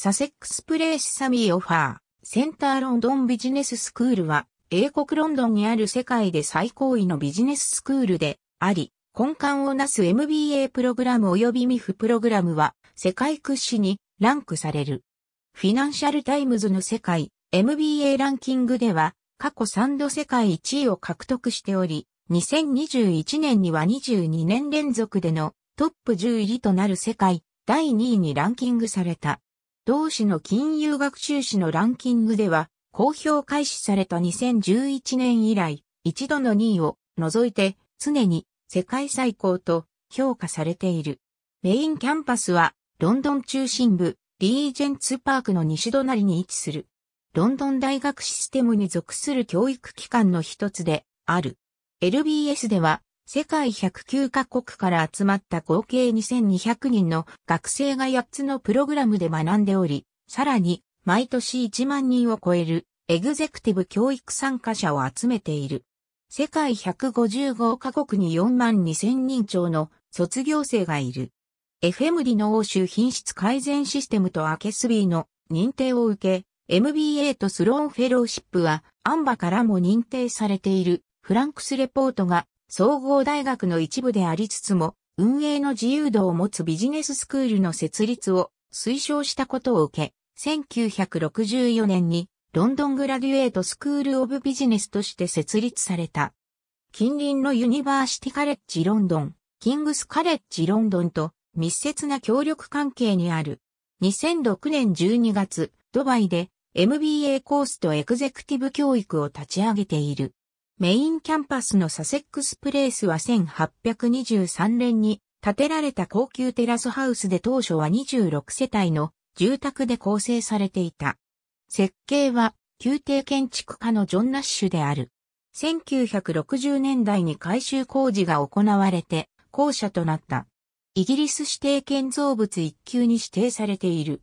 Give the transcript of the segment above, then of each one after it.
サセックスプレイスサミーオファー、センターロンドンビジネススクールは、英国ロンドンにある世界で最高位のビジネススクールであり、根幹をなす MBA プログラム及びミフプログラムは、世界屈指にランクされる。フィナンシャルタイムズの世界、MBA ランキングでは、過去3度世界1位を獲得しており、2021年には22年連続でのトップ10入りとなる世界第2位にランキングされた。同市の金融学習士のランキングでは、公表開始された2011年以来、一度の2位を除いて常に世界最高と評価されている。メインキャンパスはロンドン中心部リージェンツパークの西隣に位置する。ロンドン大学システムに属する教育機関の一つである。LBS では世界109カ国から集まった合計2200人の学生が8つのプログラムで学んでおり、さらに毎年1万人を超えるエグゼクティブ教育参加者を集めている。世界155カ国に4万2000人超の卒業生がいる。FM リの欧州品質改善システムとアケスビーの認定を受け、MBA とスローンフェローシップはアンバからも認定されているフランクスレポートが総合大学の一部でありつつも、運営の自由度を持つビジネススクールの設立を推奨したことを受け、1964年にロンドングラデュエートスクールオブビジネスとして設立された。近隣のユニバーシティカレッジロンドン、キングスカレッジロンドンと密接な協力関係にある。2006年12月、ドバイで MBA コースとエグゼクティブ教育を立ち上げている。メインキャンパスのサセックスプレイスは1823年に建てられた高級テラスハウスで当初は26世帯の住宅で構成されていた。設計は宮廷建築家のジョン・ナッシュである。1960年代に改修工事が行われて校舎となった。イギリス指定建造物1級に指定されている。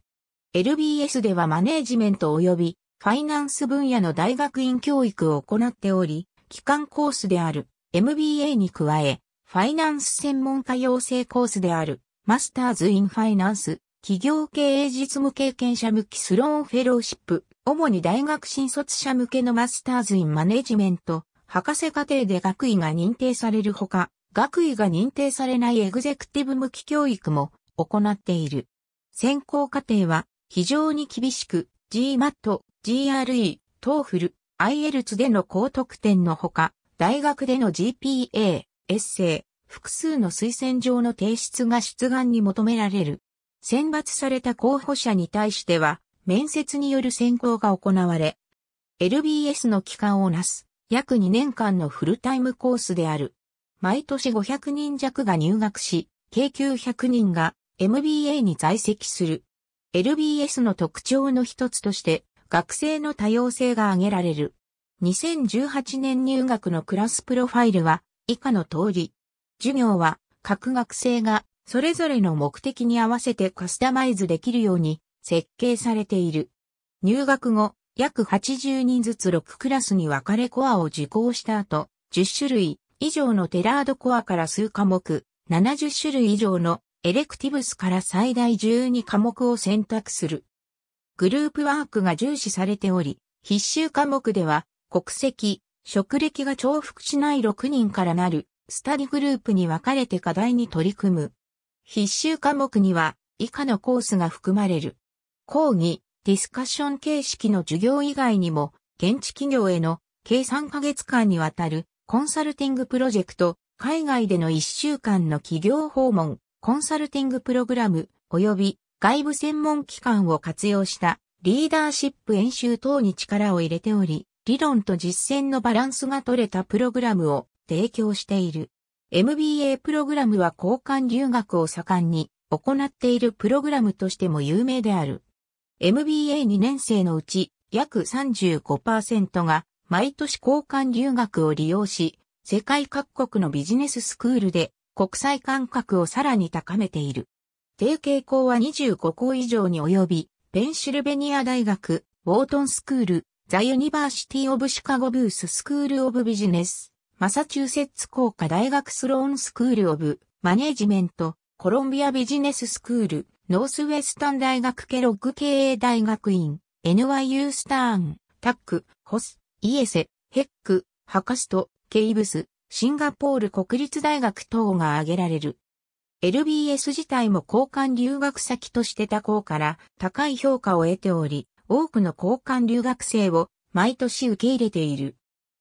LBS ではマネージメント及びファイナンス分野の大学院教育を行っており、期間コースである MBA に加え、ファイナンス専門家養成コースであるマスターズ・イン・ファイナンス、企業経営実務経験者向きスローンフェローシップ、主に大学新卒者向けのマスターズ・イン・マネジメント、博士課程で学位が認定されるほか、学位が認定されないエグゼクティブ向き教育も行っている。専攻課程は非常に厳しく、GMAT、GRE、TOEFL、i l t での高得点のほか、大学での GPA、エッセイ、複数の推薦状の提出が出願に求められる。選抜された候補者に対しては、面接による選考が行われ、LBS の期間をなす、約2年間のフルタイムコースである。毎年500人弱が入学し、計1 0 0人が MBA に在籍する。LBS の特徴の一つとして、学生の多様性が挙げられる。2018年入学のクラスプロファイルは以下の通り。授業は各学生がそれぞれの目的に合わせてカスタマイズできるように設計されている。入学後、約80人ずつ6クラスに分かれコアを受講した後、10種類以上のテラードコアから数科目、70種類以上のエレクティブスから最大12科目を選択する。グループワークが重視されており、必修科目では、国籍、職歴が重複しない6人からなる、スタディグループに分かれて課題に取り組む。必修科目には、以下のコースが含まれる。講義、ディスカッション形式の授業以外にも、現地企業への計3ヶ月間にわたるコンサルティングプロジェクト、海外での1週間の企業訪問、コンサルティングプログラム、及び外部専門機関を活用したリーダーシップ演習等に力を入れており、理論と実践のバランスが取れたプログラムを提供している。MBA プログラムは交換留学を盛んに行っているプログラムとしても有名である。MBA2 年生のうち約35%が毎年交換留学を利用し、世界各国のビジネススクールで国際感覚をさらに高めている。定傾校は25校以上に及び、ペンシルベニア大学、ウォートンスクール、ザ・ユニバーシティ・オブ・シカゴ・ブース・スクール・オブ・ビジネス、マサチューセッツ工科大学スローン・スクール・オブ・マネージメント、コロンビア・ビジネス・スクール、ノースウェスタン大学ケロッグ経営大学院、NYU スターン、タック、ホス、イエセ、ヘック、ハカスト、ケイブス、シンガポール国立大学等が挙げられる。LBS 自体も交換留学先として他校から高い評価を得ており、多くの交換留学生を毎年受け入れている。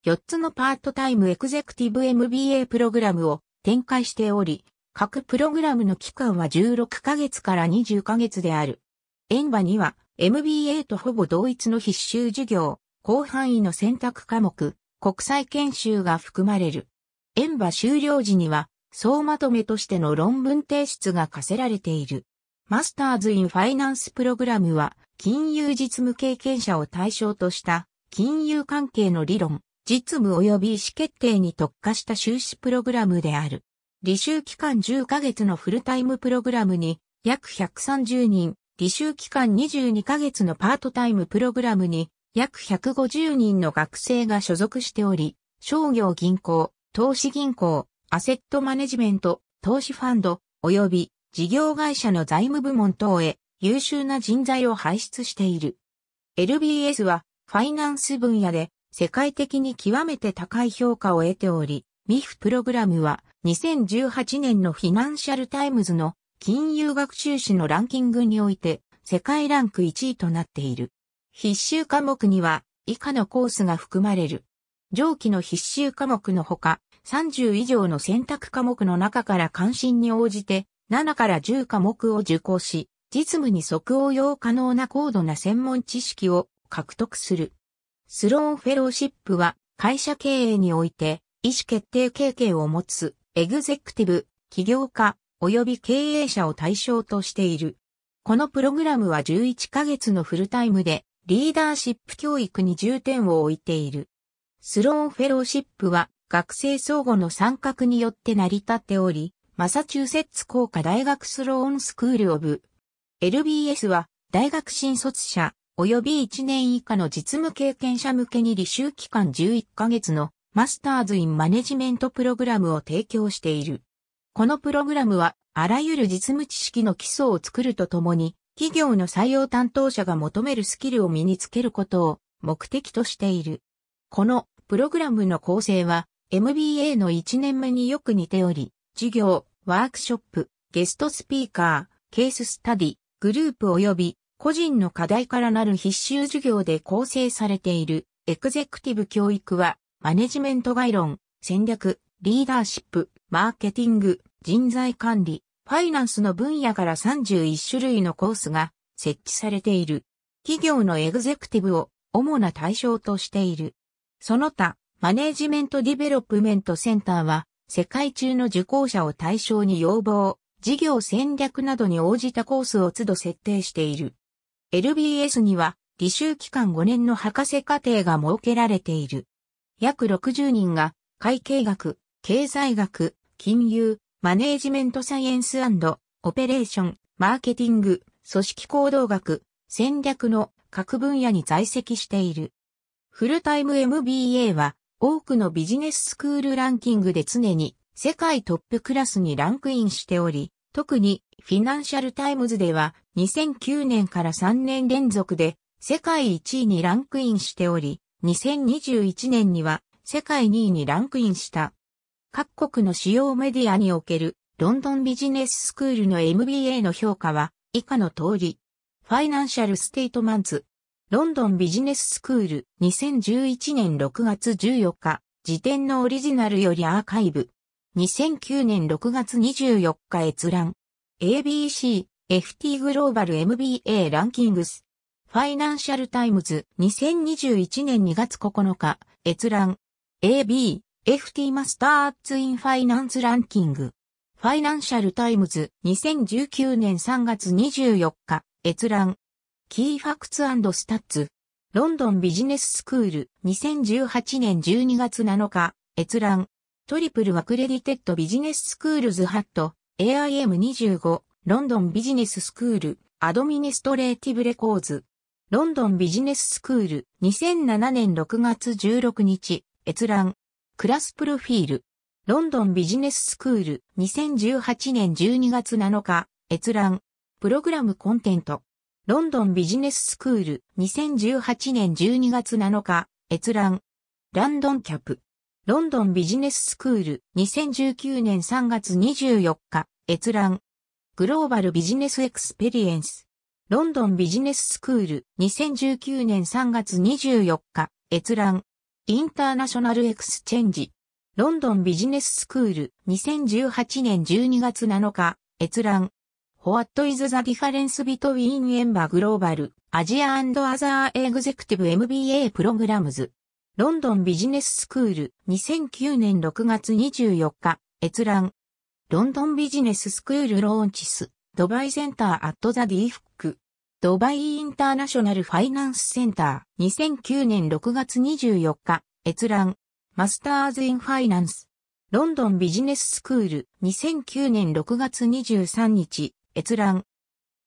4つのパートタイムエグゼクティブ MBA プログラムを展開しており、各プログラムの期間は16ヶ月から20ヶ月である。円場には MBA とほぼ同一の必修授業、広範囲の選択科目、国際研修が含まれる。円場終了時には総まとめとしての論文提出が課せられている。マスターズ・イン・ファイナンスプログラムは、金融実務経験者を対象とした、金融関係の理論、実務及び意思決定に特化した修士プログラムである。履修期間10ヶ月のフルタイムプログラムに、約130人、履修期間22ヶ月のパートタイムプログラムに、約150人の学生が所属しており、商業銀行、投資銀行、アセットマネジメント、投資ファンド、及び事業会社の財務部門等へ優秀な人材を輩出している。LBS はファイナンス分野で世界的に極めて高い評価を得ており、MIF プログラムは2018年のフィナンシャルタイムズの金融学習誌のランキングにおいて世界ランク1位となっている。必修科目には以下のコースが含まれる。上記の必修科目のほか、30以上の選択科目の中から関心に応じて7から10科目を受講し、実務に即応用可能な高度な専門知識を獲得する。スローンフェローシップは会社経営において意思決定経験を持つエグゼクティブ、起業家及び経営者を対象としている。このプログラムは11ヶ月のフルタイムでリーダーシップ教育に重点を置いている。スローンフェローシップは学生相互の参画によって成り立っており、マサチューセッツ工科大学スローンスクールオブ LBS は大学新卒者及び1年以下の実務経験者向けに履修期間11ヶ月のマスターズ・イン・マネジメントプログラムを提供している。このプログラムはあらゆる実務知識の基礎を作るとともに企業の採用担当者が求めるスキルを身につけることを目的としている。このプログラムの構成は MBA の1年目によく似ており、授業、ワークショップ、ゲストスピーカー、ケーススタディ、グループ及び個人の課題からなる必修授業で構成されているエグゼクティブ教育はマネジメント概論、戦略、リーダーシップ、マーケティング、人材管理、ファイナンスの分野から31種類のコースが設置されている。企業のエグゼクティブを主な対象としている。その他、マネージメントディベロップメントセンターは、世界中の受講者を対象に要望、事業戦略などに応じたコースを都度設定している。LBS には、履修期間5年の博士課程が設けられている。約60人が、会計学、経済学、金融、マネージメントサイエンスオペレーション、マーケティング、組織行動学、戦略の各分野に在籍している。フルタイム MBA は多くのビジネススクールランキングで常に世界トップクラスにランクインしており、特にフィナンシャルタイムズでは2009年から3年連続で世界1位にランクインしており、2021年には世界2位にランクインした。各国の主要メディアにおけるロンドンビジネススクールの MBA の評価は以下の通り、ファイナンシャルステートマンツ、ロンドンビジネススクール2011年6月14日時点のオリジナルよりアーカイブ2009年6月24日閲覧 ABC FT グローバル MBA ランキングスファイナンシャルタイムズ2021年2月9日閲覧 AB FT マスターツインファイナンスランキングファイナンシャルタイムズ2019年3月24日閲覧キーファクツスタッツ。ロンドンビジネススクール2018年12月7日閲覧。トリプルはクレディテッドビジネススクールズハット AIM25 ロンドンビジネススクールアドミニストレーティブレコーズロンドンビジネススクール2007年6月16日閲覧クラスプロフィールロンドンビジネススクール2018年12月7日閲覧プログラムコンテントロンドンビジネススクール2018年12月7日閲覧ランドンキャプロンドンビジネススクール2019年3月24日閲覧グローバルビジネスエクスペリエンスロンドンビジネススクール2019年3月24日閲覧インターナショナルエクスチェンジロンドンビジネススクール2018年12月7日閲覧 What is the difference between EMBA Global Asia and Other Executive MBA Programs? ロンドンビジネススクール2009年6月24日閲覧ロンドンビジネススクールローンチスドバイセンターアットザディフックドバイインターナショナルファイナンスセンター2009年6月24日閲覧マスターズインファイナンスロンドンビジネススクール2009年6月23日閲覧。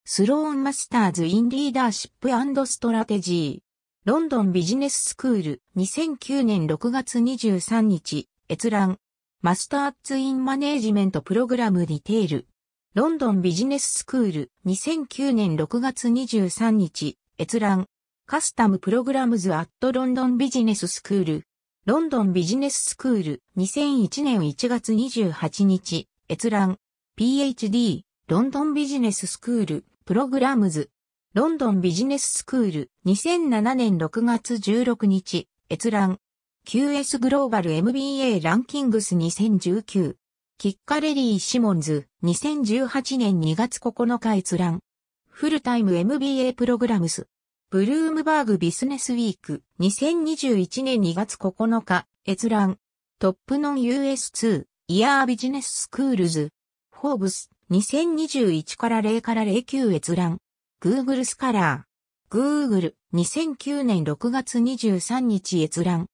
スローンマスターズ・イン・リーダーシップストラテジー。ロンドンビジネススクール2009年6月23日、閲覧。マスターズ・イン・マネージメント・プログラム・ディテール。ロンドンビジネススクール2009年6月23日、閲覧。カスタムプログラムズアットロンドンビジネススクール。ロンドンビジネススクール2001年1月28日、閲覧。PhD、ロンドンビジネススクール、プログラムズ。ロンドンビジネススクール、2007年6月16日、閲覧。QS グローバル MBA ランキングス2019。キッカレリー・シモンズ、2018年2月9日閲覧。フルタイム MBA プログラムズ。ブルームバーグビスネスウィーク、2021年2月9日、閲覧。トップノン US2、イヤービジネススクールズ。フォーブス、2021から0から09閲覧。Google スカラー。Google 2009年6月23日閲覧。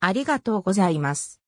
ありがとうございます。